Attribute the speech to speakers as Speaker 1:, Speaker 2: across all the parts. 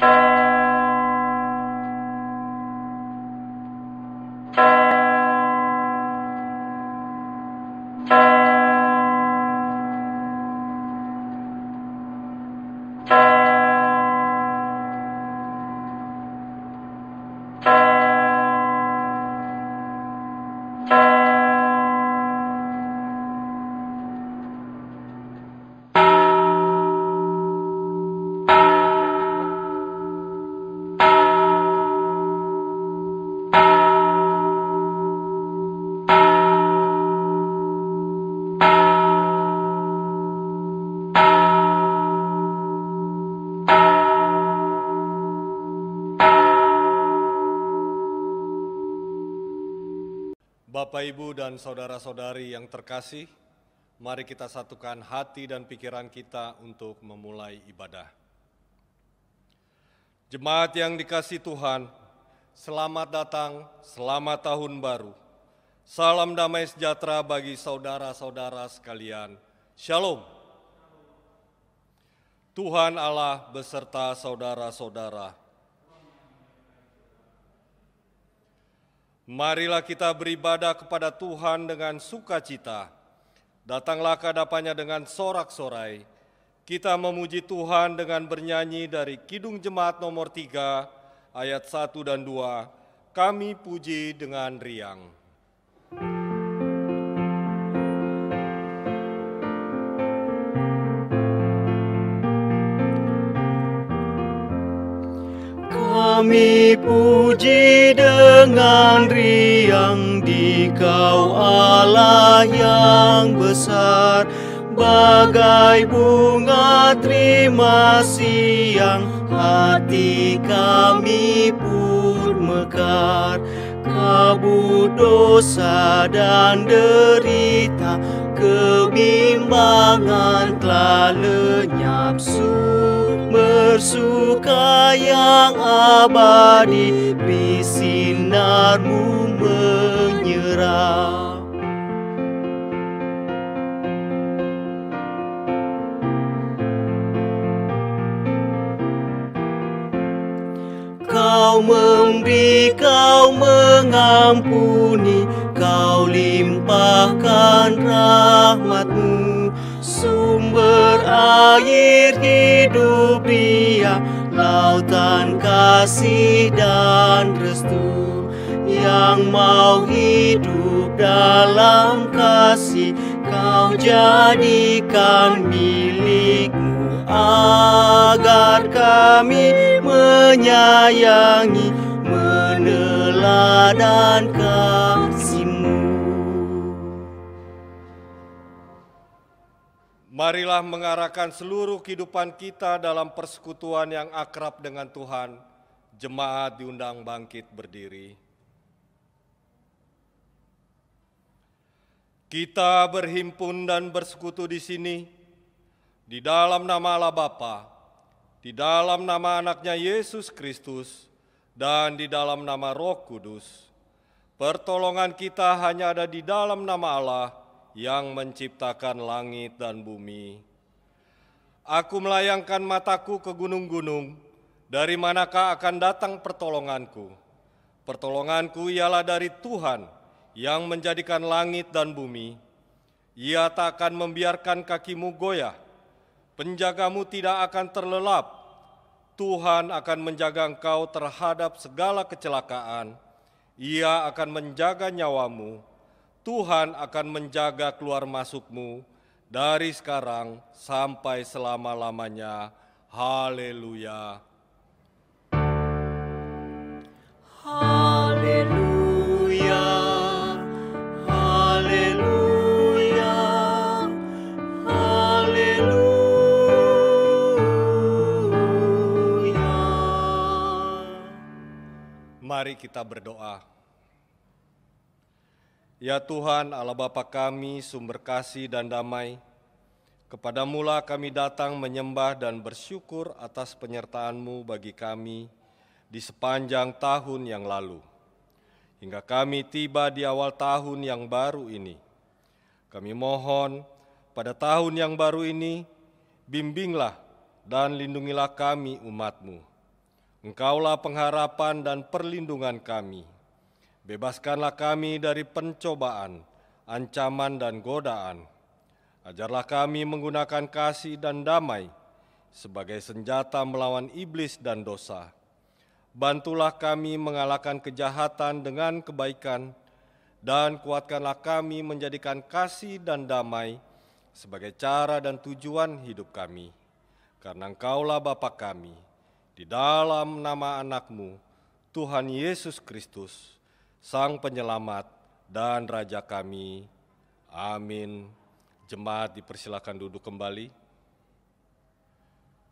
Speaker 1: Thank you. Ibu dan saudara-saudari yang terkasih, mari kita satukan hati dan pikiran kita untuk memulai ibadah. Jemaat yang dikasih Tuhan, selamat datang, selamat tahun baru. Salam damai sejahtera bagi saudara-saudara sekalian. Shalom. Tuhan Allah beserta saudara-saudara. Marilah kita beribadah kepada Tuhan dengan sukacita. Datanglah ke dengan sorak-sorai. Kita memuji Tuhan dengan bernyanyi dari Kidung Jemaat nomor 3, ayat 1 dan 2. Kami puji dengan riang.
Speaker 2: kami puji dengan riang di Kau Allah yang besar Bagai bunga terima siang Hati kami pun mekar Kabut dosa dan derita Kebimbangan telah lenyap nafsu bersuka yang abadi di sinarmu menyerah Kau memberi, kau mengampuni, kau limpahkan rahmatmu sumber air hidup dia lautan kasih dan restu yang mau hidup dalam kasih kau jadikan milikmu agar kami menyayangi meneladankan
Speaker 1: Marilah mengarahkan seluruh kehidupan kita dalam persekutuan yang akrab dengan Tuhan. Jemaat diundang bangkit berdiri. Kita berhimpun dan bersekutu di sini di dalam nama Allah Bapa, di dalam nama anaknya Yesus Kristus, dan di dalam nama Roh Kudus. Pertolongan kita hanya ada di dalam nama Allah, yang menciptakan langit dan bumi. Aku melayangkan mataku ke gunung-gunung, dari manakah akan datang pertolonganku? Pertolonganku ialah dari Tuhan yang menjadikan langit dan bumi. Ia tak akan membiarkan kakimu goyah, penjagamu tidak akan terlelap. Tuhan akan menjaga engkau terhadap segala kecelakaan. Ia akan menjaga nyawamu Tuhan akan menjaga keluar masukmu dari sekarang sampai selama-lamanya. Haleluya. Haleluya.
Speaker 2: Haleluya.
Speaker 1: Haleluya. Mari kita berdoa. Ya Tuhan Allah Bapa kami, sumber kasih dan damai, lah kami datang menyembah dan bersyukur atas penyertaan-Mu bagi kami di sepanjang tahun yang lalu. Hingga kami tiba di awal tahun yang baru ini. Kami mohon pada tahun yang baru ini, bimbinglah dan lindungilah kami umat-Mu. Engkaulah pengharapan dan perlindungan kami. Bebaskanlah kami dari pencobaan, ancaman, dan godaan. Ajarlah kami menggunakan kasih dan damai sebagai senjata melawan iblis dan dosa. Bantulah kami mengalahkan kejahatan dengan kebaikan, dan kuatkanlah kami menjadikan kasih dan damai sebagai cara dan tujuan hidup kami. Karena Engkaulah Bapa kami, di dalam nama anakmu, Tuhan Yesus Kristus, Sang Penyelamat dan Raja kami. Amin. Jemaat dipersilakan duduk kembali.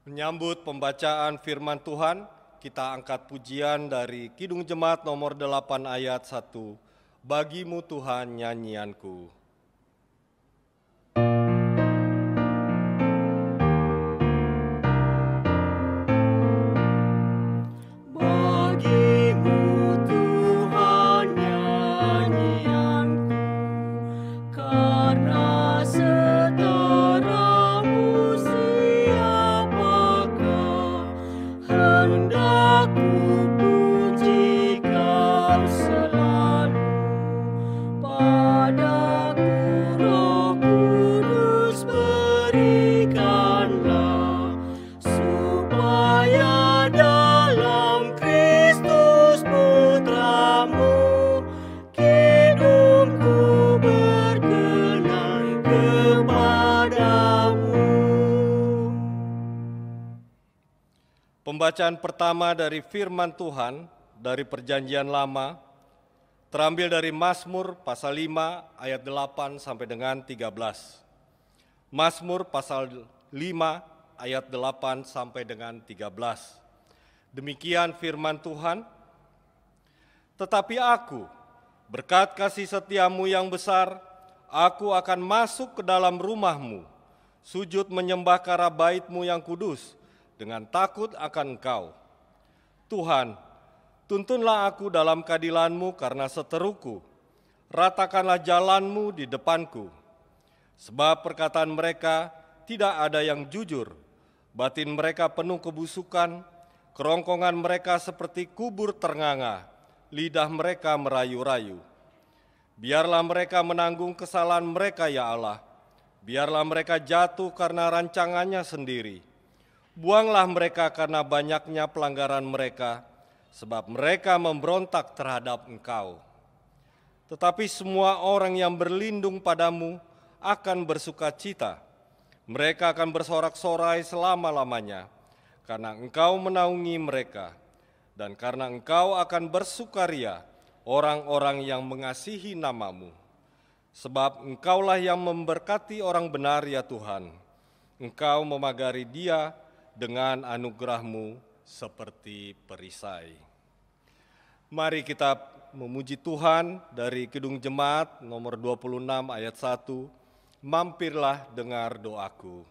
Speaker 1: Menyambut pembacaan firman Tuhan, kita angkat pujian dari Kidung Jemaat nomor 8 ayat 1. Bagimu Tuhan nyanyianku. Bacaan pertama dari firman Tuhan dari perjanjian lama terambil dari Mazmur pasal 5 ayat 8 sampai dengan 13. Mazmur pasal 5 ayat 8 sampai dengan 13. Demikian firman Tuhan. Tetapi aku, berkat kasih setiamu yang besar, aku akan masuk ke dalam rumahmu, sujud menyembah karabaitmu yang kudus, dengan takut akan Engkau. Tuhan, tuntunlah aku dalam keadilanmu karena seteruku, ratakanlah jalanmu di depanku. Sebab perkataan mereka tidak ada yang jujur, batin mereka penuh kebusukan, kerongkongan mereka seperti kubur ternganga, lidah mereka merayu-rayu. Biarlah mereka menanggung kesalahan mereka, ya Allah. Biarlah mereka jatuh karena rancangannya sendiri. Buanglah mereka karena banyaknya pelanggaran mereka, sebab mereka memberontak terhadap engkau. Tetapi semua orang yang berlindung padamu akan bersuka cita. Mereka akan bersorak-sorai selama-lamanya, karena engkau menaungi mereka. Dan karena engkau akan bersukaria orang-orang yang mengasihi namamu. Sebab engkaulah yang memberkati orang benar ya Tuhan. Engkau memagari dia, dengan anugerahmu seperti perisai. Mari kita memuji Tuhan dari Kidung Jemaat nomor 26 ayat 1, mampirlah dengar doaku.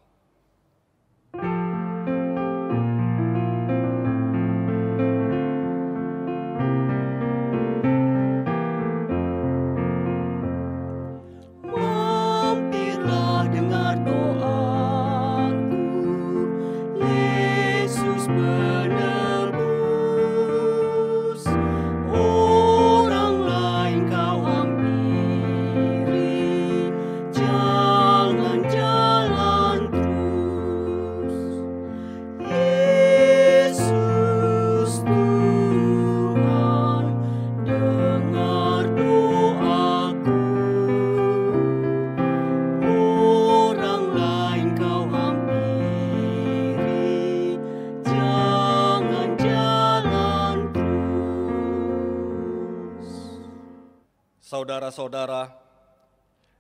Speaker 1: saudara-saudara,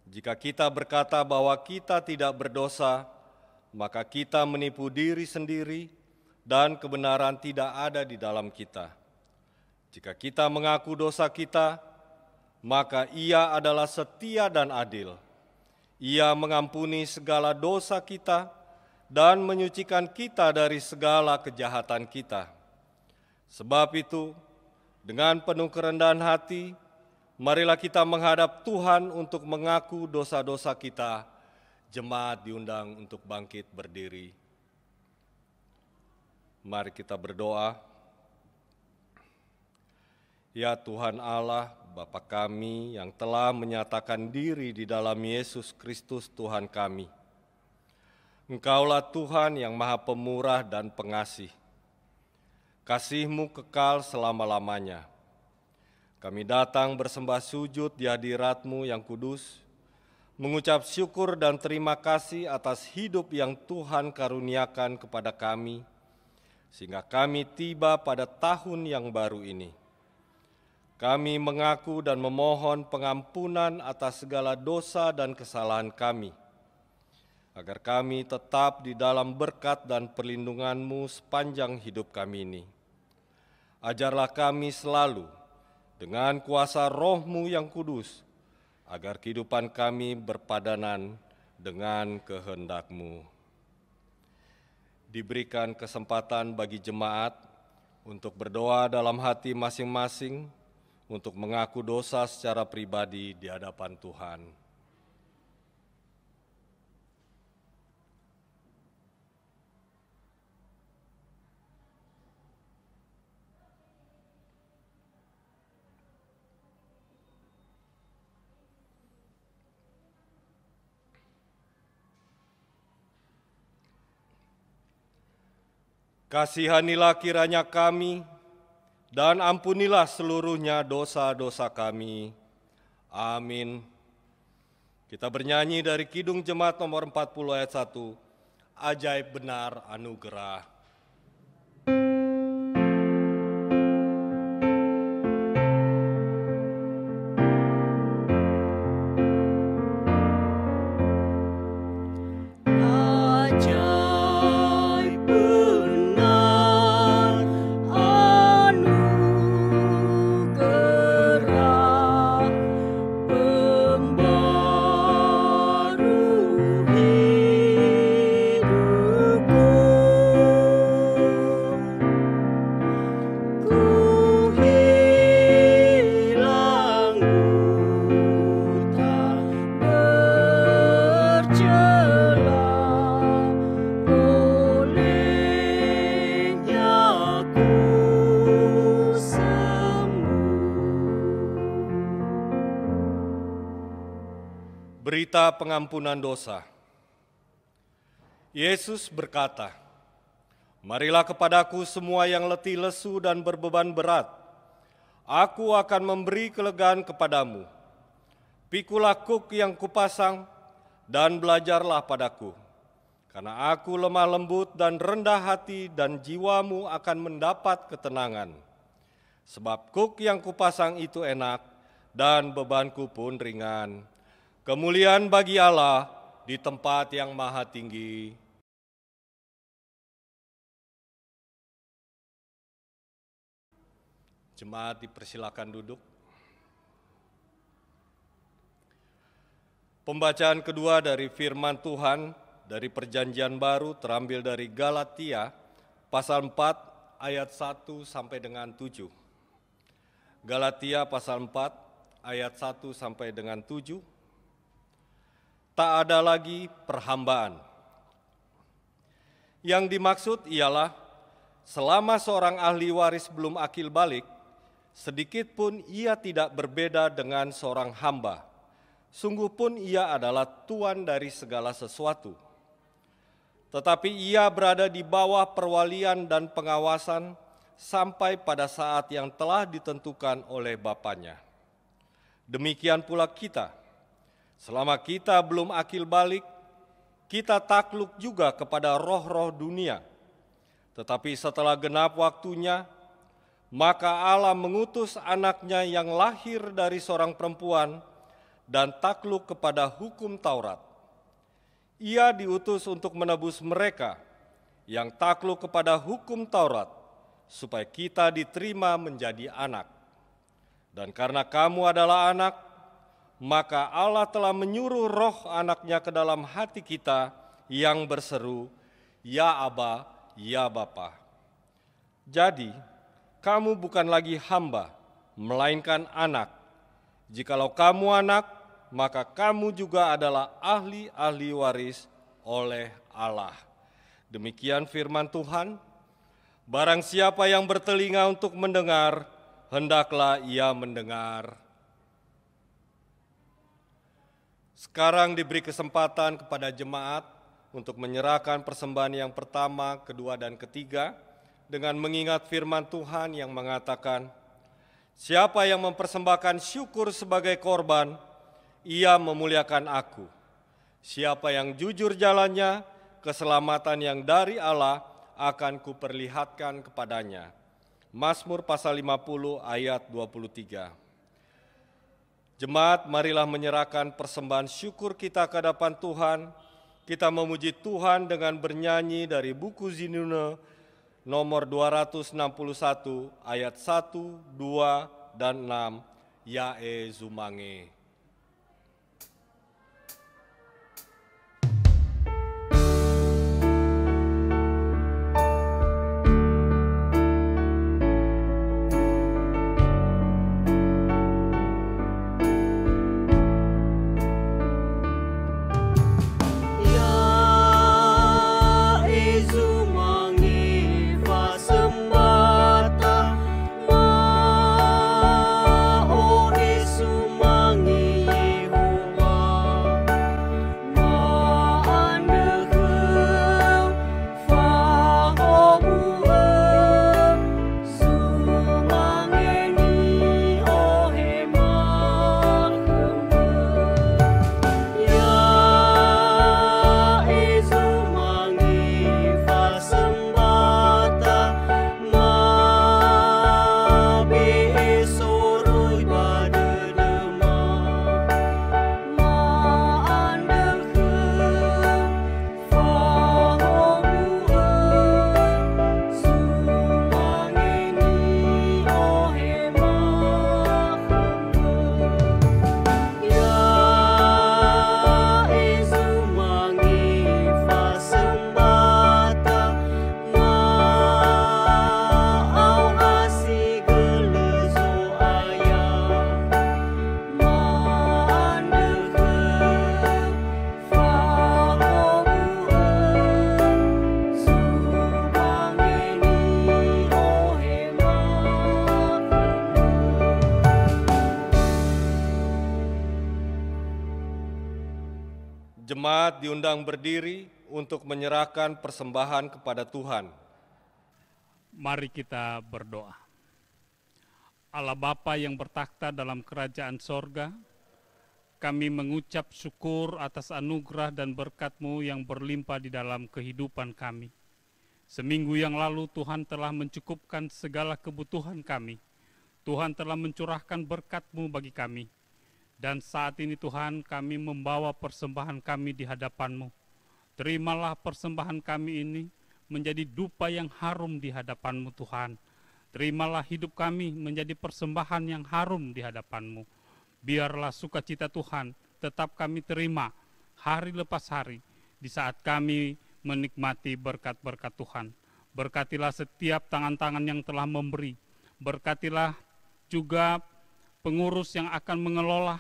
Speaker 1: jika kita berkata bahwa kita tidak berdosa, maka kita menipu diri sendiri dan kebenaran tidak ada di dalam kita. Jika kita mengaku dosa kita, maka Ia adalah setia dan adil. Ia mengampuni segala dosa kita dan menyucikan kita dari segala kejahatan kita. Sebab itu, dengan penuh kerendahan hati, Marilah kita menghadap Tuhan untuk mengaku dosa-dosa kita. Jemaat diundang untuk bangkit berdiri. Mari kita berdoa. Ya Tuhan Allah, Bapa kami yang telah menyatakan diri di dalam Yesus Kristus Tuhan kami. Engkaulah Tuhan yang maha pemurah dan pengasih. Kasihmu kekal selama-lamanya kami datang bersembah sujud di hadiratmu yang kudus, mengucap syukur dan terima kasih atas hidup yang Tuhan karuniakan kepada kami, sehingga kami tiba pada tahun yang baru ini. Kami mengaku dan memohon pengampunan atas segala dosa dan kesalahan kami, agar kami tetap di dalam berkat dan perlindunganmu sepanjang hidup kami ini. Ajarlah kami selalu dengan kuasa rohmu yang kudus, agar kehidupan kami berpadanan dengan kehendakmu. Diberikan kesempatan bagi jemaat untuk berdoa dalam hati masing-masing, untuk mengaku dosa secara pribadi di hadapan Tuhan. Kasihanilah kiranya kami, dan ampunilah seluruhnya dosa-dosa kami. Amin. Kita bernyanyi dari Kidung Jemaat nomor 40 ayat 1, Ajaib Benar Anugerah. pengampunan dosa. Yesus berkata, Marilah kepadaku semua yang letih lesu dan berbeban berat, aku akan memberi kelegaan kepadamu. Pikulah kuk yang kupasang dan belajarlah padaku. Karena aku lemah lembut dan rendah hati dan jiwamu akan mendapat ketenangan. Sebab kuk yang kupasang itu enak dan bebanku pun ringan. Kemuliaan bagi Allah di tempat yang maha tinggi. Jemaat dipersilakan duduk. Pembacaan kedua dari firman Tuhan dari perjanjian baru terambil dari Galatia pasal 4 ayat 1 sampai dengan 7. Galatia pasal 4 ayat 1 sampai dengan 7 tak ada lagi perhambaan. Yang dimaksud ialah selama seorang ahli waris belum akil balik, sedikit pun ia tidak berbeda dengan seorang hamba. Sungguh pun ia adalah tuan dari segala sesuatu. Tetapi ia berada di bawah perwalian dan pengawasan sampai pada saat yang telah ditentukan oleh Bapaknya. Demikian pula kita – Selama kita belum akil balik, kita takluk juga kepada roh-roh dunia. Tetapi setelah genap waktunya, maka Allah mengutus anaknya yang lahir dari seorang perempuan dan takluk kepada hukum Taurat. Ia diutus untuk menebus mereka yang takluk kepada hukum Taurat, supaya kita diterima menjadi anak. Dan karena kamu adalah anak, maka Allah telah menyuruh roh anaknya ke dalam hati kita yang berseru, Ya Aba, Ya Bapa. Jadi, kamu bukan lagi hamba, melainkan anak. Jikalau kamu anak, maka kamu juga adalah ahli-ahli waris oleh Allah. Demikian firman Tuhan. Barang siapa yang bertelinga untuk mendengar, hendaklah ia mendengar. Sekarang diberi kesempatan kepada jemaat untuk menyerahkan persembahan yang pertama, kedua, dan ketiga dengan mengingat firman Tuhan yang mengatakan, Siapa yang mempersembahkan syukur sebagai korban, ia memuliakan aku. Siapa yang jujur jalannya, keselamatan yang dari Allah akan kuperlihatkan kepadanya. Masmur pasal 50 ayat 23. Jemaat, marilah menyerahkan persembahan syukur kita ke hadapan Tuhan. Kita memuji Tuhan dengan bernyanyi dari buku Zinune nomor 261 ayat 1, 2, dan 6, Yae Zumange. Jemaat diundang berdiri untuk menyerahkan persembahan kepada Tuhan.
Speaker 3: Mari kita berdoa. Allah Bapa yang bertakhta dalam kerajaan sorga, kami mengucap syukur atas anugerah dan berkat-Mu yang berlimpah di dalam kehidupan kami. Seminggu yang lalu Tuhan telah mencukupkan segala kebutuhan kami. Tuhan telah mencurahkan berkat-Mu bagi kami dan saat ini Tuhan kami membawa persembahan kami di hadapan-Mu. Terimalah persembahan kami ini menjadi dupa yang harum di hadapan-Mu Tuhan. Terimalah hidup kami menjadi persembahan yang harum di hadapan-Mu. Biarlah sukacita Tuhan tetap kami terima hari lepas hari di saat kami menikmati berkat-berkat Tuhan. Berkatilah setiap tangan-tangan yang telah memberi. Berkatilah juga pengurus yang akan mengelola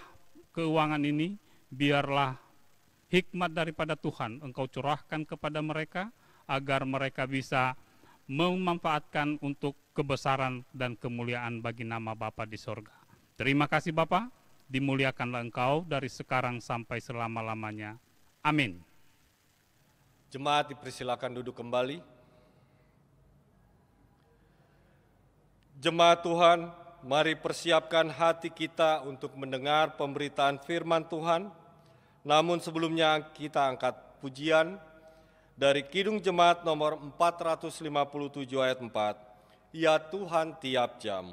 Speaker 3: keuangan ini, biarlah hikmat daripada Tuhan engkau curahkan kepada mereka agar mereka bisa memanfaatkan untuk kebesaran dan kemuliaan bagi nama Bapa di sorga. Terima kasih Bapa, dimuliakanlah engkau dari sekarang sampai selama-lamanya. Amin.
Speaker 1: Jemaat dipersilakan duduk kembali. Jemaat Tuhan, mari persiapkan hati kita untuk mendengar pemberitaan firman Tuhan. Namun sebelumnya kita angkat pujian dari Kidung Jemaat nomor 457 ayat 4, Ya Tuhan tiap jam.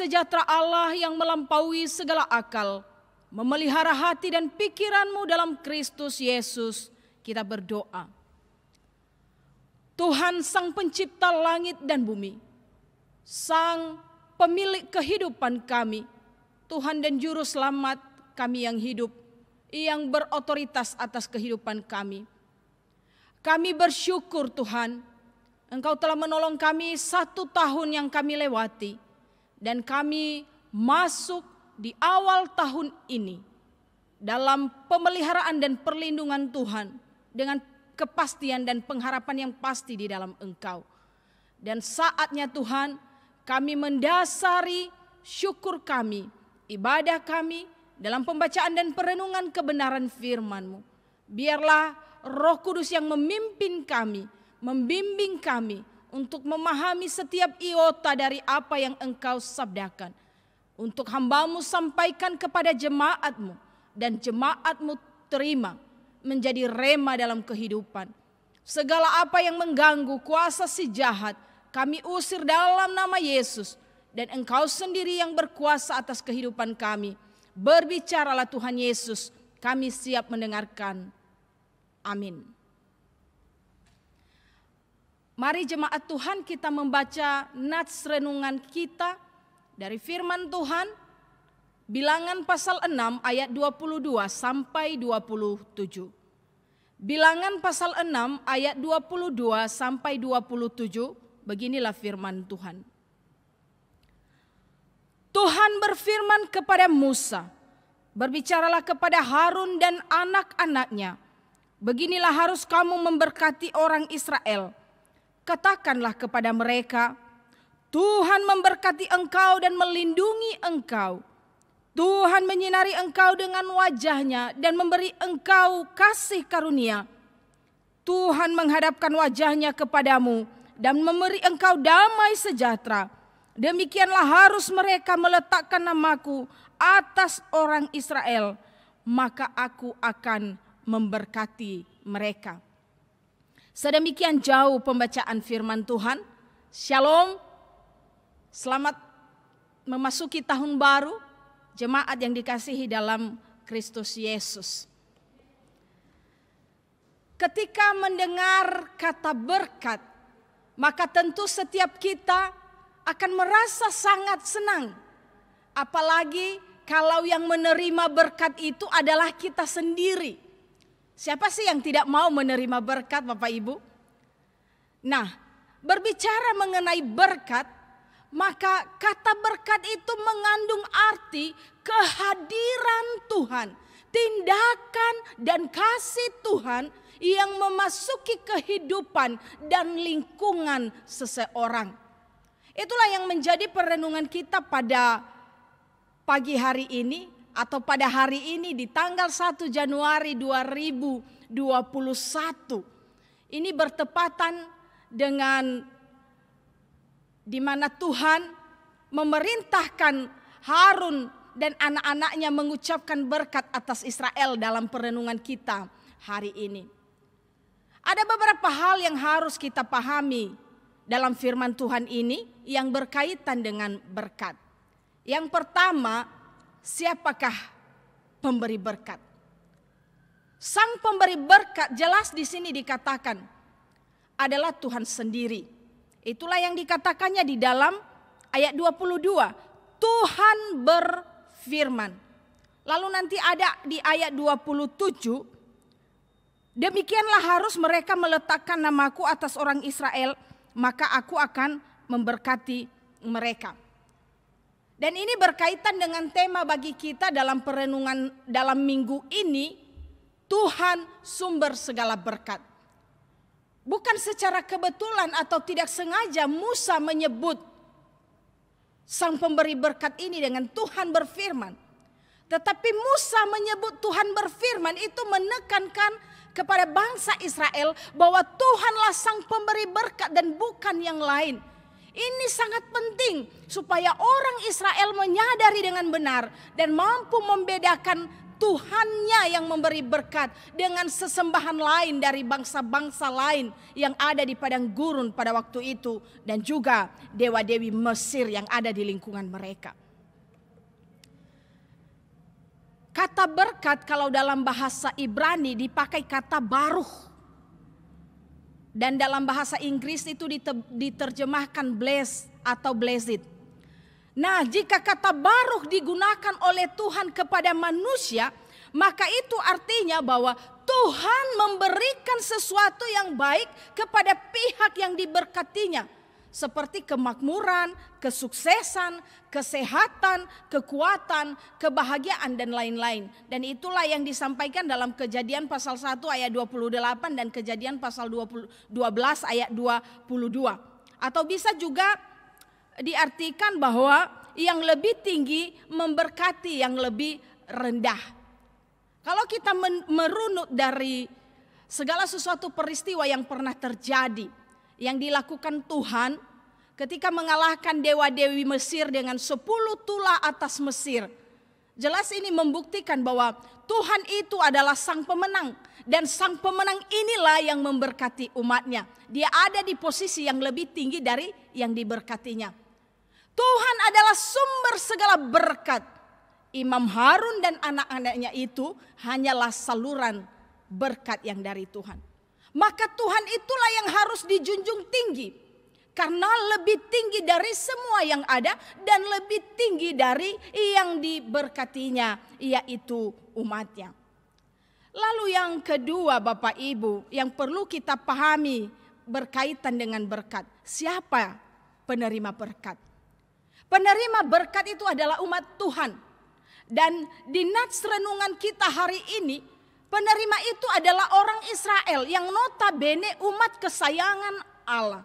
Speaker 4: sejahtera Allah yang melampaui segala akal, memelihara hati dan pikiranmu dalam Kristus Yesus, kita berdoa. Tuhan Sang Pencipta langit dan bumi, Sang Pemilik kehidupan kami, Tuhan dan Juru Selamat kami yang hidup, yang berotoritas atas kehidupan kami. Kami bersyukur Tuhan, Engkau telah menolong kami satu tahun yang kami lewati dan kami masuk di awal tahun ini dalam pemeliharaan dan perlindungan Tuhan dengan kepastian dan pengharapan yang pasti di dalam Engkau. Dan saatnya Tuhan kami mendasari syukur kami, ibadah kami dalam pembacaan dan perenungan kebenaran firman-Mu. Biarlah Roh Kudus yang memimpin kami, membimbing kami untuk memahami setiap iota dari apa yang engkau sabdakan. Untuk hambamu sampaikan kepada jemaatmu dan jemaatmu terima menjadi rema dalam kehidupan. Segala apa yang mengganggu kuasa si jahat kami usir dalam nama Yesus dan engkau sendiri yang berkuasa atas kehidupan kami. Berbicaralah Tuhan Yesus, kami siap mendengarkan. Amin. Mari jemaat Tuhan kita membaca nats renungan kita dari firman Tuhan Bilangan pasal 6 ayat 22 sampai 27. Bilangan pasal 6 ayat 22 sampai 27 beginilah firman Tuhan. Tuhan berfirman kepada Musa, berbicaralah kepada Harun dan anak-anaknya. Beginilah harus kamu memberkati orang Israel katakanlah kepada mereka, Tuhan memberkati engkau dan melindungi engkau. Tuhan menyinari engkau dengan wajahnya dan memberi engkau kasih karunia. Tuhan menghadapkan wajahnya kepadamu dan memberi engkau damai sejahtera. Demikianlah harus mereka meletakkan namaku atas orang Israel, maka aku akan memberkati mereka.' Sedemikian jauh pembacaan firman Tuhan. Shalom. Selamat memasuki tahun baru jemaat yang dikasihi dalam Kristus Yesus. Ketika mendengar kata berkat, maka tentu setiap kita akan merasa sangat senang. Apalagi kalau yang menerima berkat itu adalah kita sendiri Siapa sih yang tidak mau menerima berkat Bapak Ibu? Nah, berbicara mengenai berkat, maka kata berkat itu mengandung arti kehadiran Tuhan, tindakan dan kasih Tuhan yang memasuki kehidupan dan lingkungan seseorang. Itulah yang menjadi perenungan kita pada pagi hari ini atau pada hari ini di tanggal 1 Januari 2021 ini bertepatan dengan di mana Tuhan memerintahkan Harun dan anak-anaknya mengucapkan berkat atas Israel dalam perenungan kita hari ini. Ada beberapa hal yang harus kita pahami dalam firman Tuhan ini yang berkaitan dengan berkat. Yang pertama, siapakah pemberi berkat? Sang pemberi berkat jelas di sini dikatakan adalah Tuhan sendiri. Itulah yang dikatakannya di dalam ayat 22. Tuhan berfirman. Lalu nanti ada di ayat 27 Demikianlah harus mereka meletakkan namaku atas orang Israel, maka aku akan memberkati mereka. Dan ini berkaitan dengan tema bagi kita dalam perenungan dalam minggu ini, Tuhan sumber segala berkat. Bukan secara kebetulan atau tidak sengaja Musa menyebut sang pemberi berkat ini dengan Tuhan berfirman. Tetapi Musa menyebut Tuhan berfirman itu menekankan kepada bangsa Israel bahwa Tuhanlah sang pemberi berkat dan bukan yang lain. Ini sangat penting supaya orang Israel menyadari dengan benar dan mampu membedakan Tuhannya yang memberi berkat dengan sesembahan lain dari bangsa-bangsa lain yang ada di padang gurun pada waktu itu dan juga dewa-dewi Mesir yang ada di lingkungan mereka. Kata berkat kalau dalam bahasa Ibrani dipakai kata baruh dan dalam bahasa Inggris itu diterjemahkan bless atau blessed. Nah, jika kata baruk digunakan oleh Tuhan kepada manusia, maka itu artinya bahwa Tuhan memberikan sesuatu yang baik kepada pihak yang diberkatinya seperti kemakmuran, kesuksesan, kesehatan, kekuatan, kebahagiaan dan lain-lain. Dan itulah yang disampaikan dalam Kejadian pasal 1 ayat 28 dan Kejadian pasal 20, 12 ayat 22. Atau bisa juga diartikan bahwa yang lebih tinggi memberkati yang lebih rendah. Kalau kita merunut dari segala sesuatu peristiwa yang pernah terjadi, yang dilakukan Tuhan ketika mengalahkan dewa-dewi Mesir dengan sepuluh tulah atas Mesir. Jelas ini membuktikan bahwa Tuhan itu adalah sang pemenang dan sang pemenang inilah yang memberkati umatnya. Dia ada di posisi yang lebih tinggi dari yang diberkatinya. Tuhan adalah sumber segala berkat. Imam Harun dan anak-anaknya itu hanyalah saluran berkat yang dari Tuhan. Maka Tuhan itulah yang harus dijunjung tinggi. Karena lebih tinggi dari semua yang ada dan lebih tinggi dari yang diberkatinya yaitu umatnya. Lalu yang kedua Bapak Ibu yang perlu kita pahami berkaitan dengan berkat. Siapa penerima berkat? Penerima berkat itu adalah umat Tuhan. Dan di nats renungan kita hari ini Penerima itu adalah orang Israel yang notabene umat kesayangan Allah.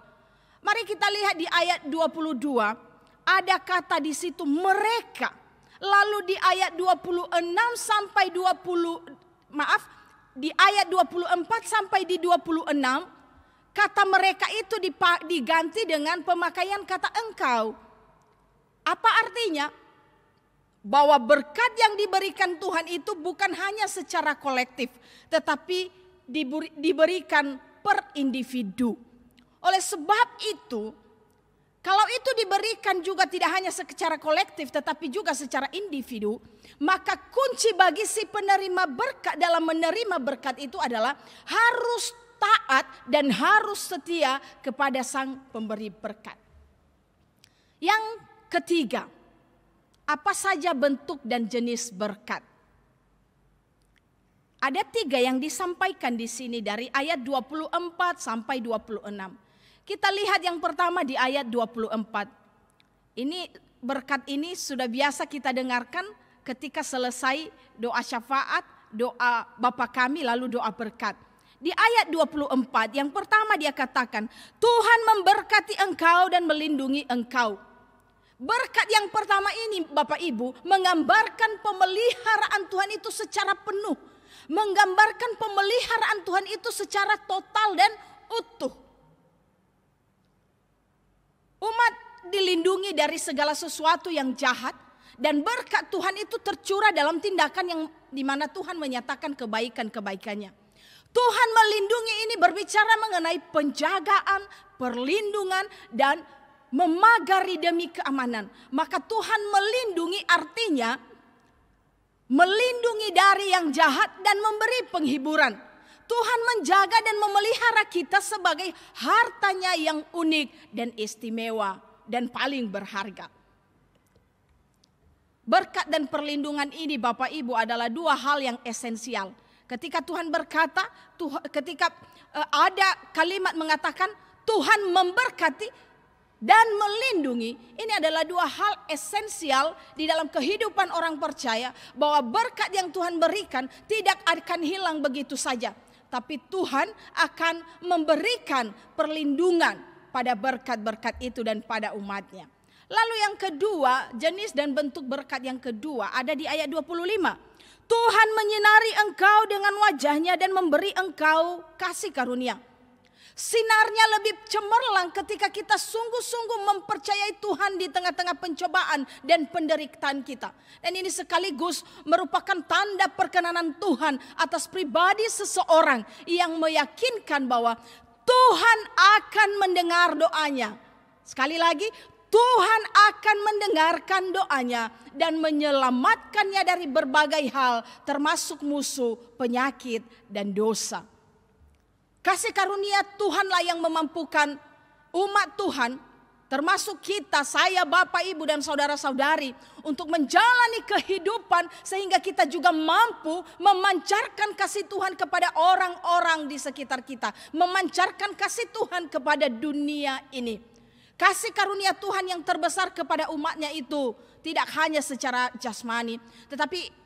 Speaker 4: Mari kita lihat di ayat 22 ada kata di situ mereka. Lalu di ayat 26 sampai 20 maaf di ayat 24 sampai di 26 kata mereka itu diganti dengan pemakaian kata engkau. Apa artinya? bahwa berkat yang diberikan Tuhan itu bukan hanya secara kolektif, tetapi diberikan per individu. Oleh sebab itu, kalau itu diberikan juga tidak hanya secara kolektif tetapi juga secara individu, maka kunci bagi si penerima berkat dalam menerima berkat itu adalah harus taat dan harus setia kepada sang pemberi berkat. Yang ketiga, apa saja bentuk dan jenis berkat. Ada tiga yang disampaikan di sini dari ayat 24 sampai 26. Kita lihat yang pertama di ayat 24. Ini berkat ini sudah biasa kita dengarkan ketika selesai doa syafaat, doa Bapa kami lalu doa berkat. Di ayat 24 yang pertama dia katakan, Tuhan memberkati engkau dan melindungi engkau. Berkat yang pertama ini Bapak Ibu menggambarkan pemeliharaan Tuhan itu secara penuh. Menggambarkan pemeliharaan Tuhan itu secara total dan utuh. Umat dilindungi dari segala sesuatu yang jahat dan berkat Tuhan itu tercurah dalam tindakan yang dimana Tuhan menyatakan kebaikan-kebaikannya. Tuhan melindungi ini berbicara mengenai penjagaan, perlindungan, dan memagari demi keamanan. Maka Tuhan melindungi artinya melindungi dari yang jahat dan memberi penghiburan. Tuhan menjaga dan memelihara kita sebagai hartanya yang unik dan istimewa dan paling berharga. Berkat dan perlindungan ini Bapak Ibu adalah dua hal yang esensial. Ketika Tuhan berkata, Tuhan, ketika eh, ada kalimat mengatakan Tuhan memberkati, dan melindungi ini adalah dua hal esensial di dalam kehidupan orang percaya bahwa berkat yang Tuhan berikan tidak akan hilang begitu saja tapi Tuhan akan memberikan perlindungan pada berkat-berkat itu dan pada umatnya. Lalu yang kedua, jenis dan bentuk berkat yang kedua ada di ayat 25. Tuhan menyinari engkau dengan wajahnya dan memberi engkau kasih karunia. Sinarnya lebih cemerlang ketika kita sungguh-sungguh mempercayai Tuhan di tengah-tengah pencobaan dan penderitaan kita. Dan ini sekaligus merupakan tanda perkenanan Tuhan atas pribadi seseorang yang meyakinkan bahwa Tuhan akan mendengar doanya. Sekali lagi, Tuhan akan mendengarkan doanya dan menyelamatkannya dari berbagai hal, termasuk musuh, penyakit, dan dosa. Kasih karunia Tuhanlah yang memampukan umat Tuhan termasuk kita, saya, Bapak, Ibu, dan saudara-saudari, untuk menjalani kehidupan sehingga kita juga mampu memancarkan kasih Tuhan kepada orang-orang di sekitar kita, memancarkan kasih Tuhan kepada dunia ini. Kasih karunia Tuhan yang terbesar kepada umatnya itu tidak hanya secara jasmani, tetapi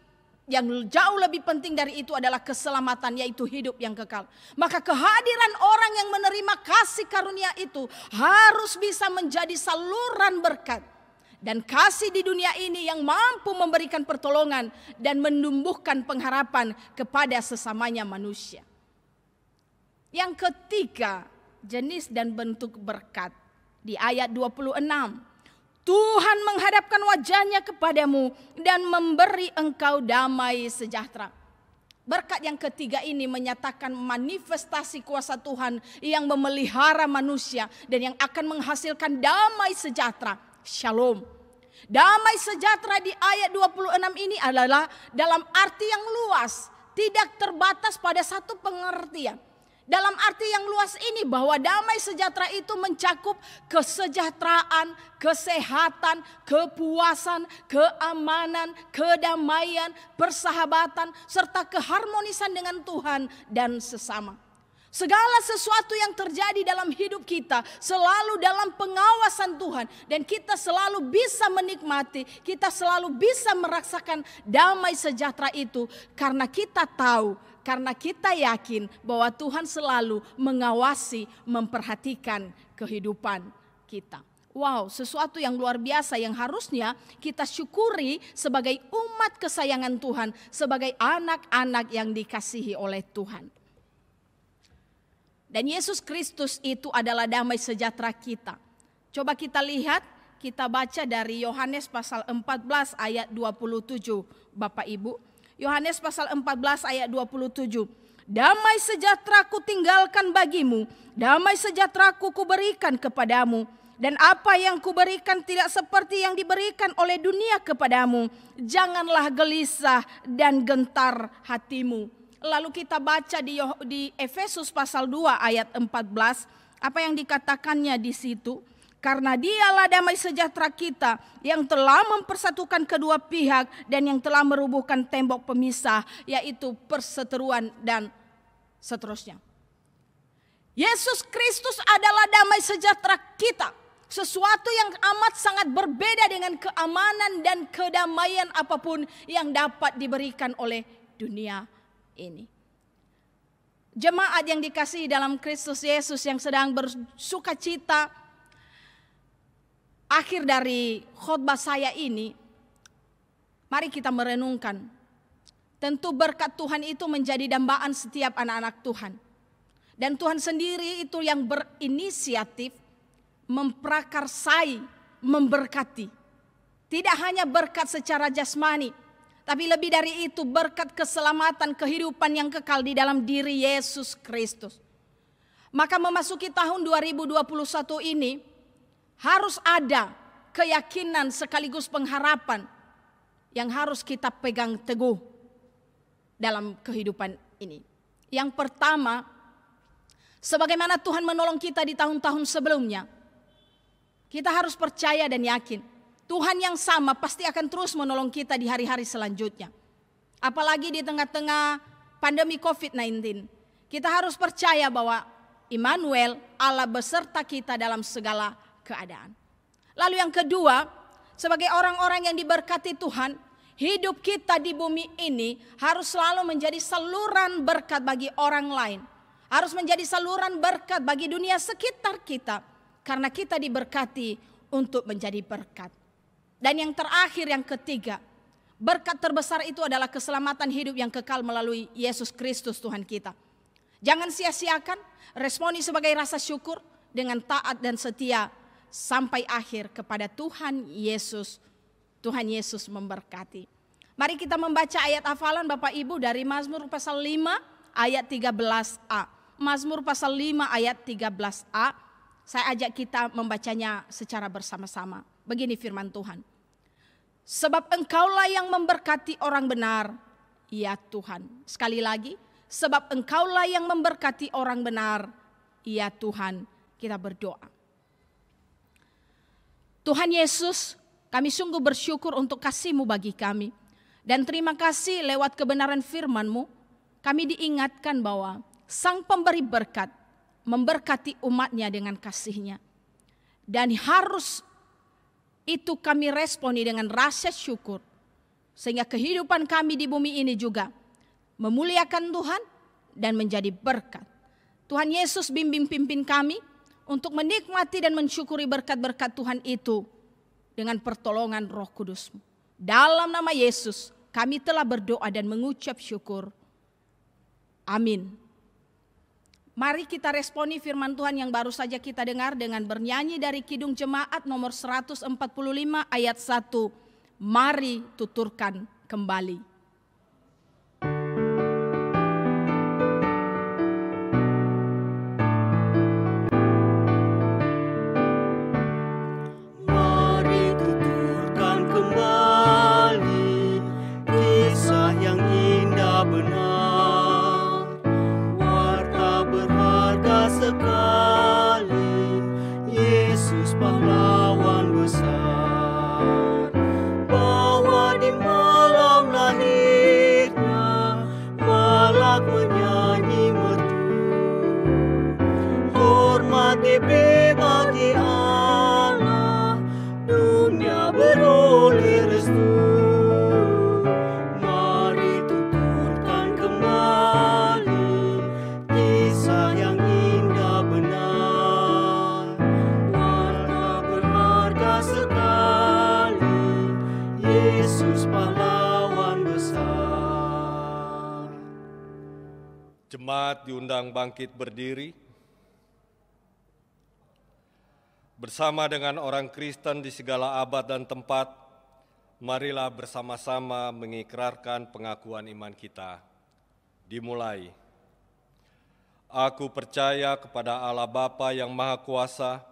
Speaker 4: yang jauh lebih penting dari itu adalah keselamatan yaitu hidup yang kekal. Maka kehadiran orang yang menerima kasih karunia itu harus bisa menjadi saluran berkat. Dan kasih di dunia ini yang mampu memberikan pertolongan dan menumbuhkan pengharapan kepada sesamanya manusia. Yang ketiga, jenis dan bentuk berkat. Di ayat 26, Tuhan menghadapkan wajahnya kepadamu dan memberi engkau damai sejahtera. Berkat yang ketiga ini menyatakan manifestasi kuasa Tuhan yang memelihara manusia dan yang akan menghasilkan damai sejahtera. Shalom. Damai sejahtera di ayat 26 ini adalah dalam arti yang luas, tidak terbatas pada satu pengertian dalam arti yang luas ini bahwa damai sejahtera itu mencakup kesejahteraan, kesehatan, kepuasan, keamanan, kedamaian, persahabatan serta keharmonisan dengan Tuhan dan sesama. Segala sesuatu yang terjadi dalam hidup kita selalu dalam pengawasan Tuhan dan kita selalu bisa menikmati, kita selalu bisa merasakan damai sejahtera itu karena kita tahu karena kita yakin bahwa Tuhan selalu mengawasi, memperhatikan kehidupan kita. Wow, sesuatu yang luar biasa yang harusnya kita syukuri sebagai umat kesayangan Tuhan, sebagai anak-anak yang dikasihi oleh Tuhan. Dan Yesus Kristus itu adalah damai sejahtera kita. Coba kita lihat, kita baca dari Yohanes pasal 14 ayat 27, Bapak Ibu. Yohanes pasal 14 ayat 27. Damai sejahtera ku tinggalkan bagimu, damai sejahtera ku kuberikan kepadamu. Dan apa yang kuberikan tidak seperti yang diberikan oleh dunia kepadamu. Janganlah gelisah dan gentar hatimu. Lalu kita baca di, Efesus pasal 2 ayat 14, apa yang dikatakannya di situ? Karena dialah damai sejahtera kita yang telah mempersatukan kedua pihak dan yang telah merubuhkan tembok pemisah yaitu perseteruan dan seterusnya. Yesus Kristus adalah damai sejahtera kita. Sesuatu yang amat sangat berbeda dengan keamanan dan kedamaian apapun yang dapat diberikan oleh dunia ini jemaat yang dikasihi dalam Kristus Yesus yang sedang bersuka cita, akhir dari khotbah saya ini, mari kita merenungkan. Tentu berkat Tuhan itu menjadi dambaan setiap anak-anak Tuhan. Dan Tuhan sendiri itu yang berinisiatif memprakarsai, memberkati. Tidak hanya berkat secara jasmani, tapi lebih dari itu berkat keselamatan kehidupan yang kekal di dalam diri Yesus Kristus. Maka memasuki tahun 2021 ini, harus ada keyakinan sekaligus pengharapan yang harus kita pegang teguh dalam kehidupan ini. Yang pertama, sebagaimana Tuhan menolong kita di tahun-tahun sebelumnya, kita harus percaya dan yakin Tuhan yang sama pasti akan terus menolong kita di hari-hari selanjutnya. Apalagi di tengah-tengah pandemi COVID-19. Kita harus percaya bahwa Immanuel Allah beserta kita dalam segala keadaan. Lalu yang kedua, sebagai orang-orang yang diberkati Tuhan, hidup kita di bumi ini harus selalu menjadi saluran berkat bagi orang lain. Harus menjadi saluran berkat bagi dunia sekitar kita. Karena kita diberkati untuk menjadi berkat. Dan yang terakhir, yang ketiga, berkat terbesar itu adalah keselamatan hidup yang kekal melalui Yesus Kristus Tuhan kita. Jangan sia-siakan, responi sebagai rasa syukur dengan taat dan setia sampai akhir kepada Tuhan Yesus. Tuhan Yesus memberkati. Mari kita membaca ayat hafalan Bapak Ibu dari Mazmur pasal 5 ayat 13a. Mazmur pasal 5 ayat 13a. Saya ajak kita membacanya secara bersama-sama. Begini firman Tuhan. Sebab engkaulah yang memberkati orang benar, ya Tuhan. Sekali lagi, sebab engkaulah yang memberkati orang benar, ya Tuhan. Kita berdoa. Tuhan Yesus, kami sungguh bersyukur untuk kasih-Mu bagi kami. Dan terima kasih lewat kebenaran firman-Mu, kami diingatkan bahwa Sang Pemberi Berkat memberkati umatnya dengan kasihnya. Dan harus itu kami responi dengan rasa syukur. Sehingga kehidupan kami di bumi ini juga memuliakan Tuhan dan menjadi berkat. Tuhan Yesus bimbing pimpin kami untuk menikmati dan mensyukuri berkat-berkat Tuhan itu dengan pertolongan Roh kudus Dalam nama Yesus, kami telah berdoa dan mengucap syukur. Amin. Mari kita responi firman Tuhan yang baru saja kita dengar dengan bernyanyi dari Kidung Jemaat nomor 145 ayat 1. Mari tuturkan kembali.
Speaker 1: sedang bangkit berdiri bersama dengan orang Kristen di segala abad dan tempat. Marilah bersama-sama mengikrarkan pengakuan iman kita. Dimulai. Aku percaya kepada Allah Bapa yang Maha Kuasa,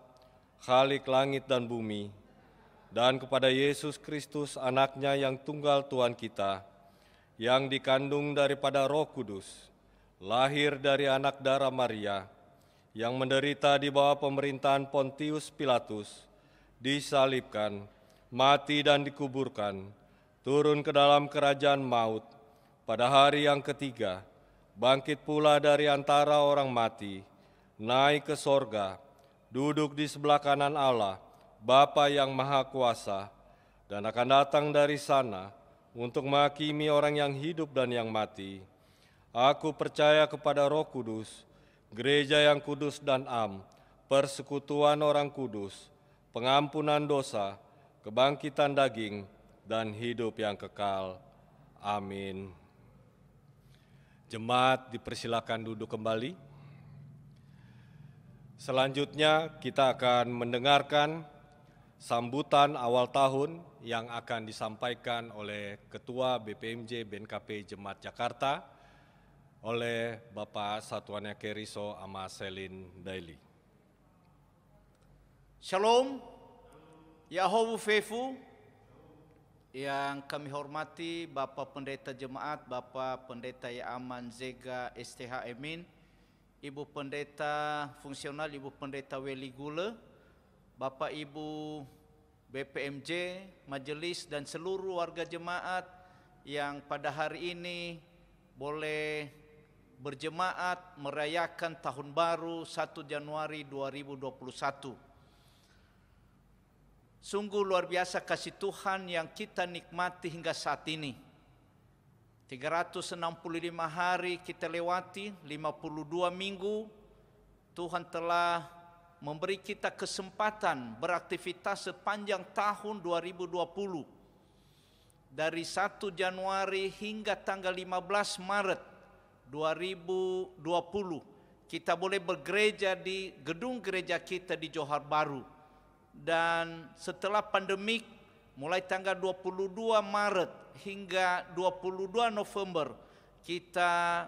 Speaker 1: Khalik langit dan bumi, dan kepada Yesus Kristus anaknya yang tunggal Tuhan kita, yang dikandung daripada roh kudus, lahir dari anak darah Maria, yang menderita di bawah pemerintahan Pontius Pilatus, disalibkan, mati dan dikuburkan, turun ke dalam kerajaan maut, pada hari yang ketiga, bangkit pula dari antara orang mati, naik ke sorga, duduk di sebelah kanan Allah, Bapa yang Maha Kuasa, dan akan datang dari sana untuk menghakimi orang yang hidup dan yang mati.' Aku percaya kepada Roh Kudus, gereja yang kudus dan am, persekutuan orang kudus, pengampunan dosa, kebangkitan daging, dan hidup yang kekal. Amin. Jemaat dipersilakan duduk kembali. Selanjutnya kita akan mendengarkan sambutan awal tahun yang akan disampaikan oleh Ketua BPMJ BNKP Jemaat Jakarta, oleh Bapak Satuannya Keriso sama Selin Daily. Shalom, Yahowu Fefu,
Speaker 5: yang kami hormati Bapak Pendeta Jemaat, Bapak Pendeta Yaman Zega STH Emin, Ibu Pendeta Fungsional, Ibu Pendeta Weli Gula, Bapak Ibu BPMJ, Majelis dan seluruh warga jemaat yang pada hari ini boleh berjemaat merayakan tahun baru 1 Januari 2021. Sungguh luar biasa kasih Tuhan yang kita nikmati hingga saat ini. 365 hari kita lewati, 52 minggu Tuhan telah memberi kita kesempatan beraktivitas sepanjang tahun 2020 dari 1 Januari hingga tanggal 15 Maret 2020 kita boleh bergereja di gedung gereja kita di Johor Baru. Dan setelah pandemik mulai tanggal 22 Maret hingga 22 November kita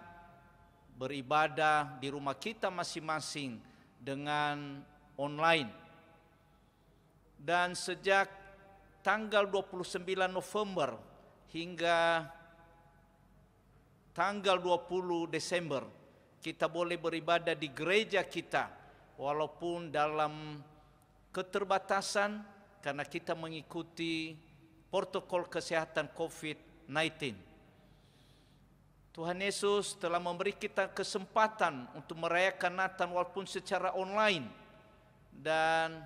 Speaker 5: beribadah di rumah kita masing-masing dengan online. Dan sejak tanggal 29 November hingga tanggal 20 Desember kita boleh beribadah di gereja kita walaupun dalam keterbatasan karena kita mengikuti protokol kesehatan COVID-19. Tuhan Yesus telah memberi kita kesempatan untuk merayakan Natal walaupun secara online dan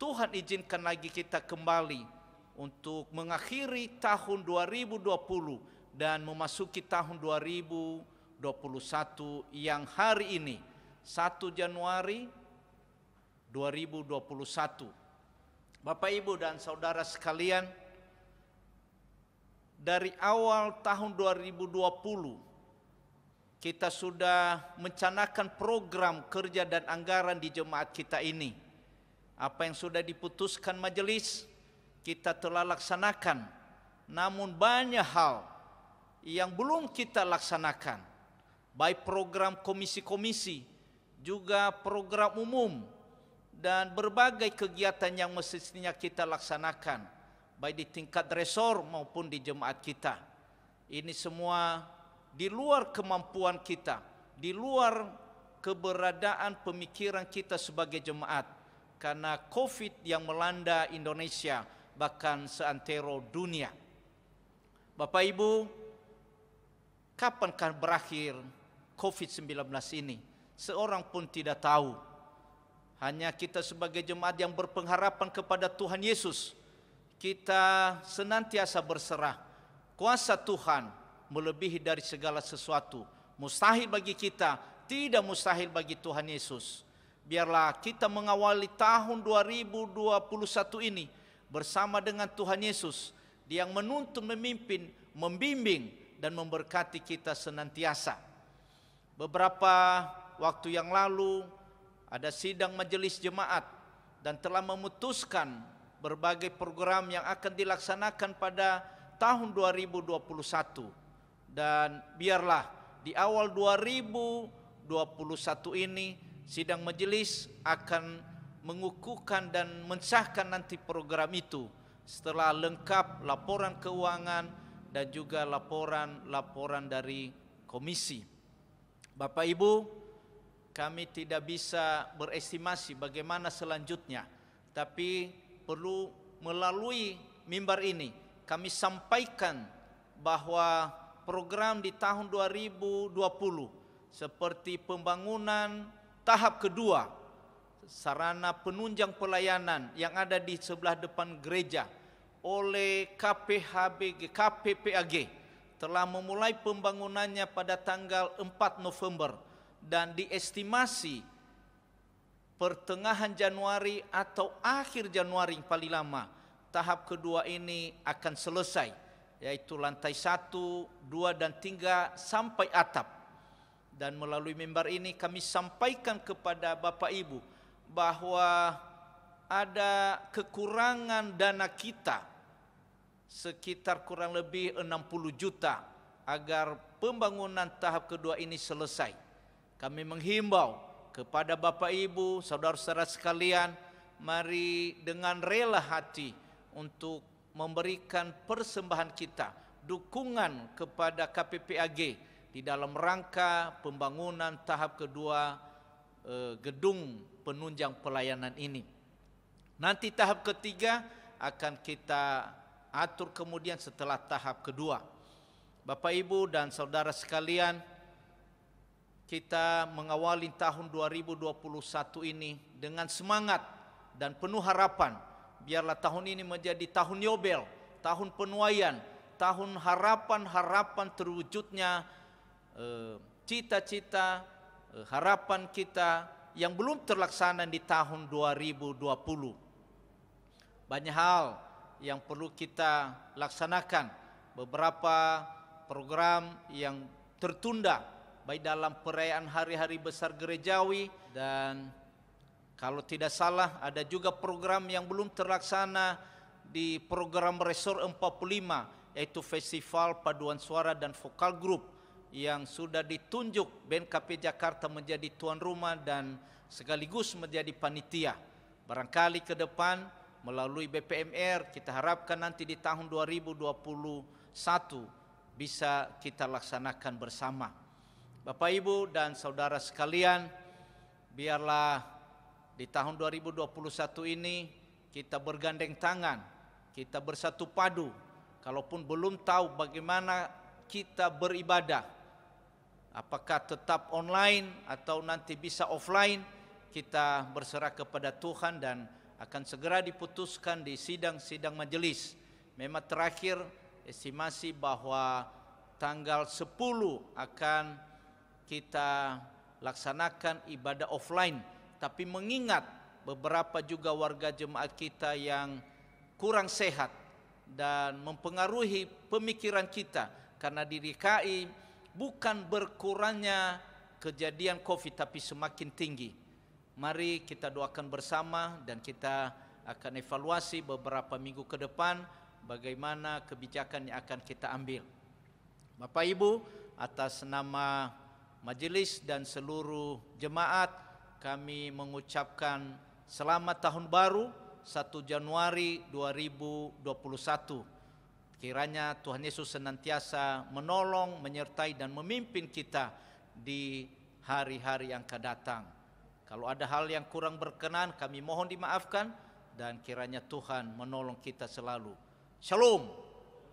Speaker 5: Tuhan izinkan lagi kita kembali untuk mengakhiri tahun 2020 dan memasuki tahun 2021 yang hari ini 1 Januari 2021. Bapak Ibu dan saudara sekalian, dari awal tahun 2020 kita sudah mencanakan program kerja dan anggaran di jemaat kita ini. Apa yang sudah diputuskan majelis kita telah laksanakan. Namun banyak hal yang belum kita laksanakan, baik program komisi-komisi, juga program umum, dan berbagai kegiatan yang mestinya kita laksanakan, baik di tingkat resor maupun di jemaat kita. Ini semua di luar kemampuan kita, di luar keberadaan pemikiran kita sebagai jemaat, karena COVID yang melanda Indonesia, bahkan seantero dunia. Bapak Ibu, kapankah berakhir COVID-19 ini? Seorang pun tidak tahu. Hanya kita sebagai jemaat yang berpengharapan kepada Tuhan Yesus, kita senantiasa berserah. Kuasa Tuhan melebihi dari segala sesuatu. Mustahil bagi kita, tidak mustahil bagi Tuhan Yesus. Biarlah kita mengawali tahun 2021 ini bersama dengan Tuhan Yesus, yang menuntun, memimpin, membimbing, dan memberkati kita senantiasa. Beberapa waktu yang lalu ada sidang majelis jemaat dan telah memutuskan berbagai program yang akan dilaksanakan pada tahun 2021 dan biarlah di awal 2021 ini sidang majelis akan mengukuhkan dan mensahkan nanti program itu setelah lengkap laporan keuangan dan juga laporan-laporan dari komisi. Bapak Ibu, kami tidak bisa berestimasi bagaimana selanjutnya, tapi perlu melalui mimbar ini kami sampaikan bahwa program di tahun 2020 seperti pembangunan tahap kedua sarana penunjang pelayanan yang ada di sebelah depan gereja oleh KPHBG, KPPAG telah memulai pembangunannya pada tanggal 4 November dan diestimasi pertengahan Januari atau akhir Januari paling lama tahap kedua ini akan selesai yaitu lantai 1, 2 dan 3 sampai atap dan melalui mimbar ini kami sampaikan kepada Bapak Ibu bahwa ada kekurangan dana kita sekitar kurang lebih 60 juta agar pembangunan tahap kedua ini selesai. Kami menghimbau kepada Bapak Ibu, saudara-saudara sekalian, mari dengan rela hati untuk memberikan persembahan kita, dukungan kepada KPPAG di dalam rangka pembangunan tahap kedua eh, gedung penunjang pelayanan ini. Nanti tahap ketiga akan kita atur kemudian setelah tahap kedua. Bapak Ibu dan saudara sekalian, kita mengawali tahun 2021 ini dengan semangat dan penuh harapan. Biarlah tahun ini menjadi tahun Yobel, tahun penuaian, tahun harapan-harapan terwujudnya eh, cita-cita eh, harapan kita yang belum terlaksana di tahun 2020 banyak hal yang perlu kita laksanakan, beberapa program yang tertunda baik dalam perayaan hari-hari besar gerejawi dan kalau tidak salah ada juga program yang belum terlaksana di program Resor 45 yaitu Festival Paduan Suara dan Vokal Group yang sudah ditunjuk BNKP Jakarta menjadi tuan rumah dan sekaligus menjadi panitia. Barangkali ke depan melalui BPMR kita harapkan nanti di tahun 2021 bisa kita laksanakan bersama. Bapak Ibu dan saudara sekalian, biarlah di tahun 2021 ini kita bergandeng tangan, kita bersatu padu. Kalaupun belum tahu bagaimana kita beribadah, apakah tetap online atau nanti bisa offline, kita berserah kepada Tuhan dan akan segera diputuskan di sidang-sidang majelis. Memang terakhir estimasi bahwa tanggal 10 akan kita laksanakan ibadah offline tapi mengingat beberapa juga warga jemaat kita yang kurang sehat dan mempengaruhi pemikiran kita karena di DKI bukan berkurangnya kejadian Covid tapi semakin tinggi. Mari kita doakan bersama dan kita akan evaluasi beberapa minggu ke depan bagaimana kebijakan yang akan kita ambil. Bapak Ibu, atas nama majelis dan seluruh jemaat kami mengucapkan selamat tahun baru 1 Januari 2021. Kiranya Tuhan Yesus senantiasa menolong, menyertai dan memimpin kita di hari-hari yang akan datang. Kalau ada hal yang kurang berkenan, kami mohon dimaafkan dan kiranya Tuhan menolong kita selalu. Shalom,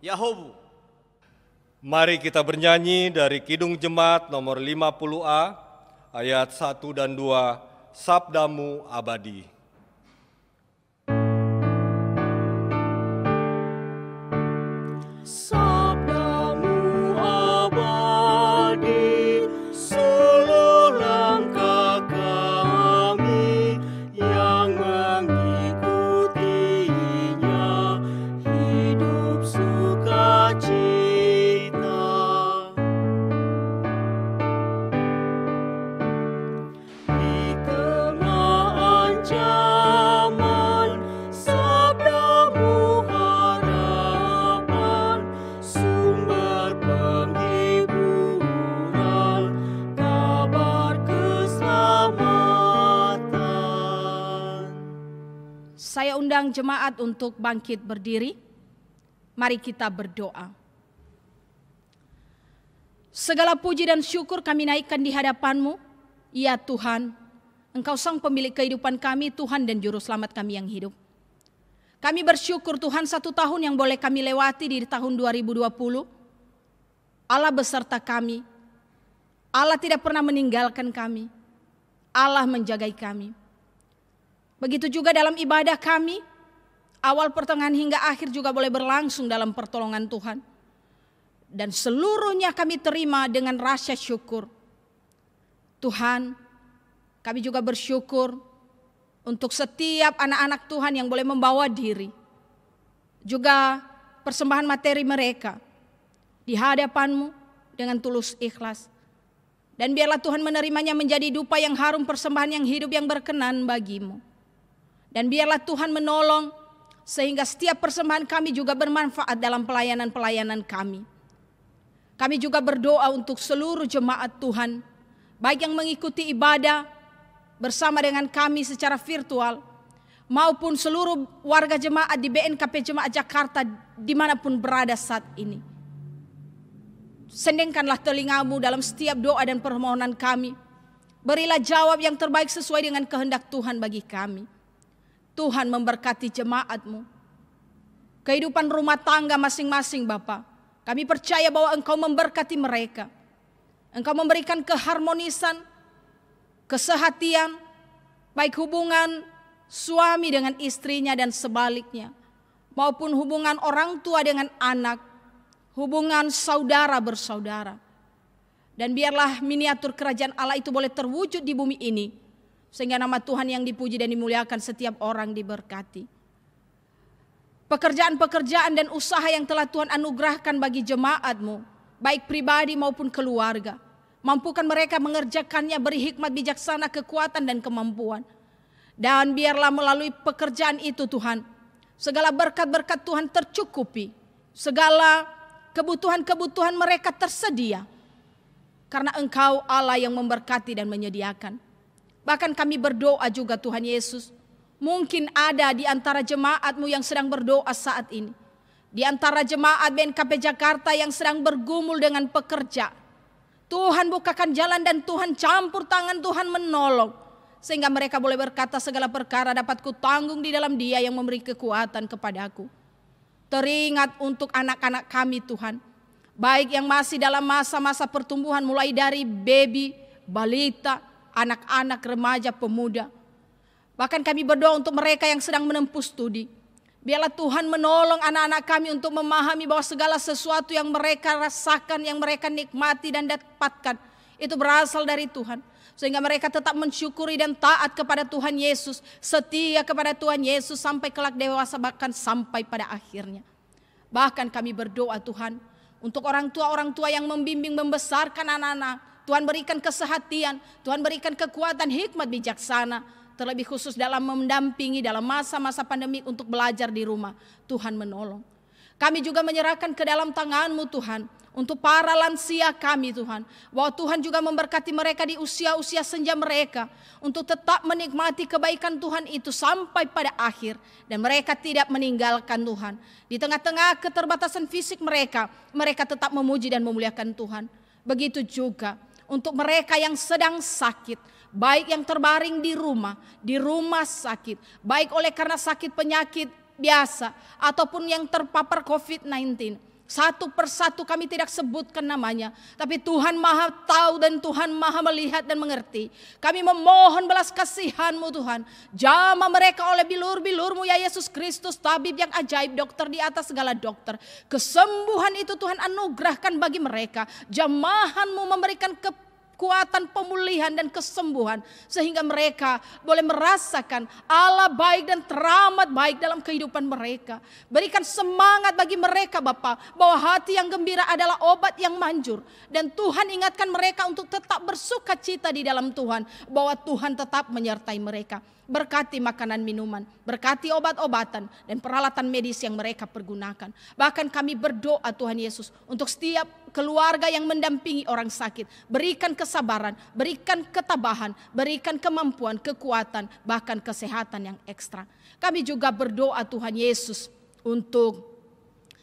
Speaker 5: Yahobu.
Speaker 1: Mari kita bernyanyi dari Kidung Jemaat nomor 50A, ayat 1 dan 2, Sabdamu Abadi.
Speaker 4: mengundang jemaat untuk bangkit berdiri. Mari kita berdoa. Segala puji dan syukur kami naikkan di hadapanmu. Ya Tuhan, Engkau sang pemilik kehidupan kami, Tuhan dan Juru Selamat kami yang hidup. Kami bersyukur Tuhan satu tahun yang boleh kami lewati di tahun 2020. Allah beserta kami. Allah tidak pernah meninggalkan kami. Allah menjagai kami. Begitu juga dalam ibadah kami, awal pertengahan hingga akhir juga boleh berlangsung dalam pertolongan Tuhan. Dan seluruhnya kami terima dengan rasa syukur. Tuhan, kami juga bersyukur untuk setiap anak-anak Tuhan yang boleh membawa diri. Juga persembahan materi mereka di hadapanmu dengan tulus ikhlas. Dan biarlah Tuhan menerimanya menjadi dupa yang harum persembahan yang hidup yang berkenan bagimu. Dan biarlah Tuhan menolong sehingga setiap persembahan kami juga bermanfaat dalam pelayanan-pelayanan kami. Kami juga berdoa untuk seluruh jemaat Tuhan, baik yang mengikuti ibadah bersama dengan kami secara virtual, maupun seluruh warga jemaat di BNKP Jemaat Jakarta dimanapun berada saat ini. Sendengkanlah telingamu dalam setiap doa dan permohonan kami. Berilah jawab yang terbaik sesuai dengan kehendak Tuhan bagi kami. Tuhan memberkati jemaatmu. Kehidupan rumah tangga masing-masing bapa. Kami percaya bahwa engkau memberkati mereka. Engkau memberikan keharmonisan, kesehatian, baik hubungan suami dengan istrinya dan sebaliknya. Maupun hubungan orang tua dengan anak, hubungan saudara bersaudara. Dan biarlah miniatur kerajaan Allah itu boleh terwujud di bumi ini sehingga nama Tuhan yang dipuji dan dimuliakan setiap orang diberkati. Pekerjaan-pekerjaan dan usaha yang telah Tuhan anugerahkan bagi jemaatmu, baik pribadi maupun keluarga. Mampukan mereka mengerjakannya beri hikmat bijaksana kekuatan dan kemampuan. Dan biarlah melalui pekerjaan itu Tuhan, segala berkat-berkat Tuhan tercukupi. Segala kebutuhan-kebutuhan mereka tersedia. Karena engkau Allah yang memberkati dan menyediakan. Bahkan kami berdoa juga Tuhan Yesus. Mungkin ada di antara jemaatmu yang sedang berdoa saat ini. Di antara jemaat BNKP Jakarta yang sedang bergumul dengan pekerja. Tuhan bukakan jalan dan Tuhan campur tangan Tuhan menolong sehingga mereka boleh berkata segala perkara dapat tanggung di dalam Dia yang memberi kekuatan kepadaku. Teringat untuk anak-anak kami Tuhan, baik yang masih dalam masa-masa pertumbuhan mulai dari baby, balita, anak-anak, remaja, pemuda. Bahkan kami berdoa untuk mereka yang sedang menempuh studi. Biarlah Tuhan menolong anak-anak kami untuk memahami bahwa segala sesuatu yang mereka rasakan, yang mereka nikmati dan dapatkan, itu berasal dari Tuhan. Sehingga mereka tetap mensyukuri dan taat kepada Tuhan Yesus, setia kepada Tuhan Yesus sampai kelak dewasa bahkan sampai pada akhirnya. Bahkan kami berdoa Tuhan untuk orang tua-orang tua yang membimbing membesarkan anak-anak Tuhan berikan kesehatian, Tuhan berikan kekuatan, hikmat bijaksana. Terlebih khusus dalam mendampingi dalam masa-masa pandemi untuk belajar di rumah. Tuhan menolong. Kami juga menyerahkan ke dalam tanganmu Tuhan. Untuk para lansia kami Tuhan. Bahwa Tuhan juga memberkati mereka di usia-usia senja mereka. Untuk tetap menikmati kebaikan Tuhan itu sampai pada akhir. Dan mereka tidak meninggalkan Tuhan. Di tengah-tengah keterbatasan fisik mereka. Mereka tetap memuji dan memuliakan Tuhan. Begitu juga untuk mereka yang sedang sakit, baik yang terbaring di rumah, di rumah sakit, baik oleh karena sakit penyakit biasa ataupun yang terpapar COVID-19. Satu persatu kami tidak sebutkan namanya. Tapi Tuhan maha tahu dan Tuhan maha melihat dan mengerti. Kami memohon belas kasihanmu Tuhan. Jama mereka oleh bilur-bilurmu ya Yesus Kristus. Tabib yang ajaib, dokter di atas segala dokter. Kesembuhan itu Tuhan anugerahkan bagi mereka. Jamahanmu memberikan kepercayaan kekuatan pemulihan dan kesembuhan sehingga mereka boleh merasakan Allah baik dan teramat baik dalam kehidupan mereka. Berikan semangat bagi mereka Bapak bahwa hati yang gembira adalah obat yang manjur dan Tuhan ingatkan mereka untuk tetap bersuka cita di dalam Tuhan bahwa Tuhan tetap menyertai mereka. Berkati makanan minuman, berkati obat-obatan dan peralatan medis yang mereka pergunakan. Bahkan kami berdoa Tuhan Yesus untuk setiap keluarga yang mendampingi orang sakit. Berikan kesabaran, berikan ketabahan, berikan kemampuan, kekuatan, bahkan kesehatan yang ekstra. Kami juga berdoa Tuhan Yesus untuk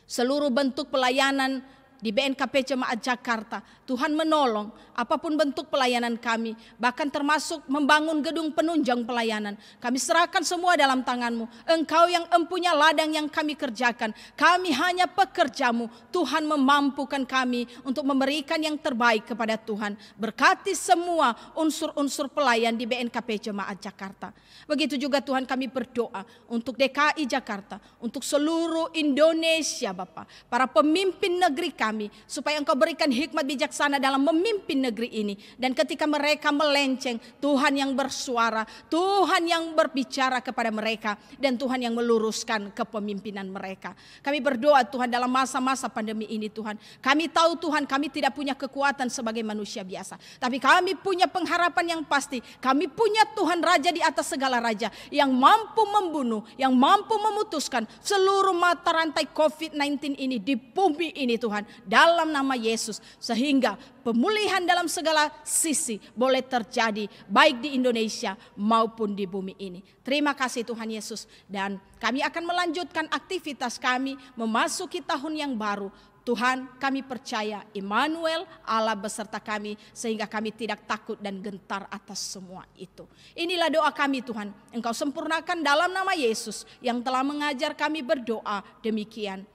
Speaker 4: seluruh bentuk pelayanan di BNKP Jemaat Jakarta. Tuhan menolong apapun bentuk pelayanan kami, bahkan termasuk membangun gedung penunjang pelayanan. Kami serahkan semua dalam tanganmu. Engkau yang empunya ladang yang kami kerjakan. Kami hanya pekerjamu. Tuhan memampukan kami untuk memberikan yang terbaik kepada Tuhan. Berkati semua unsur-unsur pelayan di BNKP Jemaat Jakarta. Begitu juga Tuhan kami berdoa untuk DKI Jakarta, untuk seluruh Indonesia Bapak. Para pemimpin negeri kami supaya engkau berikan hikmat bijak bijaksana dalam memimpin negeri ini. Dan ketika mereka melenceng, Tuhan yang bersuara, Tuhan yang berbicara kepada mereka, dan Tuhan yang meluruskan kepemimpinan mereka. Kami berdoa Tuhan dalam masa-masa pandemi ini Tuhan. Kami tahu Tuhan kami tidak punya kekuatan sebagai manusia biasa. Tapi kami punya pengharapan yang pasti. Kami punya Tuhan Raja di atas segala Raja yang mampu membunuh, yang mampu memutuskan seluruh mata rantai COVID-19 ini di bumi ini Tuhan. Dalam nama Yesus. Sehingga sehingga pemulihan dalam segala sisi boleh terjadi baik di Indonesia maupun di bumi ini. Terima kasih Tuhan Yesus dan kami akan melanjutkan aktivitas kami memasuki tahun yang baru. Tuhan kami percaya Immanuel Allah beserta kami sehingga kami tidak takut dan gentar atas semua itu. Inilah doa kami Tuhan. Engkau sempurnakan dalam nama Yesus yang telah mengajar kami berdoa demikian.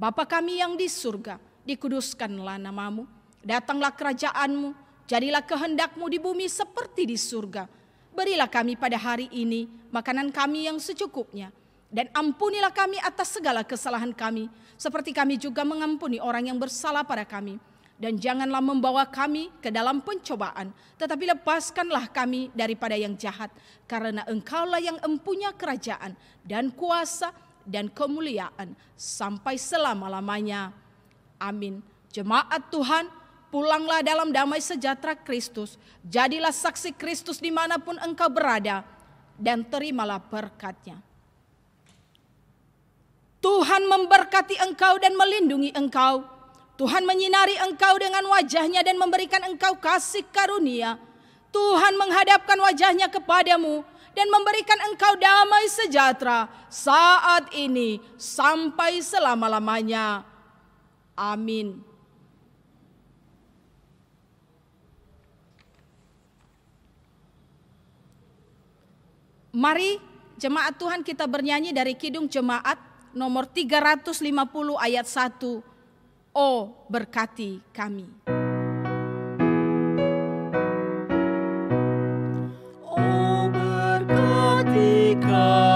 Speaker 4: Bapa kami yang di surga, dikuduskanlah namamu, Datanglah kerajaanmu, jadilah kehendakmu di bumi seperti di surga. Berilah kami pada hari ini makanan kami yang secukupnya. Dan ampunilah kami atas segala kesalahan kami, seperti kami juga mengampuni orang yang bersalah pada kami. Dan janganlah membawa kami ke dalam pencobaan, tetapi lepaskanlah kami daripada yang jahat, karena Engkaulah yang empunya kerajaan dan kuasa dan kemuliaan sampai selama-lamanya. Amin. Jemaat Tuhan, Pulanglah dalam damai sejahtera Kristus. Jadilah saksi Kristus dimanapun engkau berada. Dan terimalah berkatnya. Tuhan memberkati engkau dan melindungi engkau. Tuhan menyinari engkau dengan wajahnya dan memberikan engkau kasih karunia. Tuhan menghadapkan wajahnya kepadamu dan memberikan engkau damai sejahtera saat ini sampai selama-lamanya. Amin. Mari jemaat Tuhan kita bernyanyi dari Kidung Jemaat nomor 350 ayat 1. Oh berkati kami. Oh berkati kami.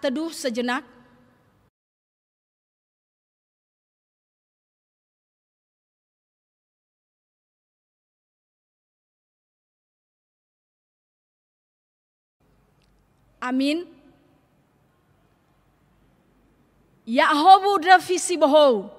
Speaker 4: teduh sejenak? Amin. hobu dafisi bohou.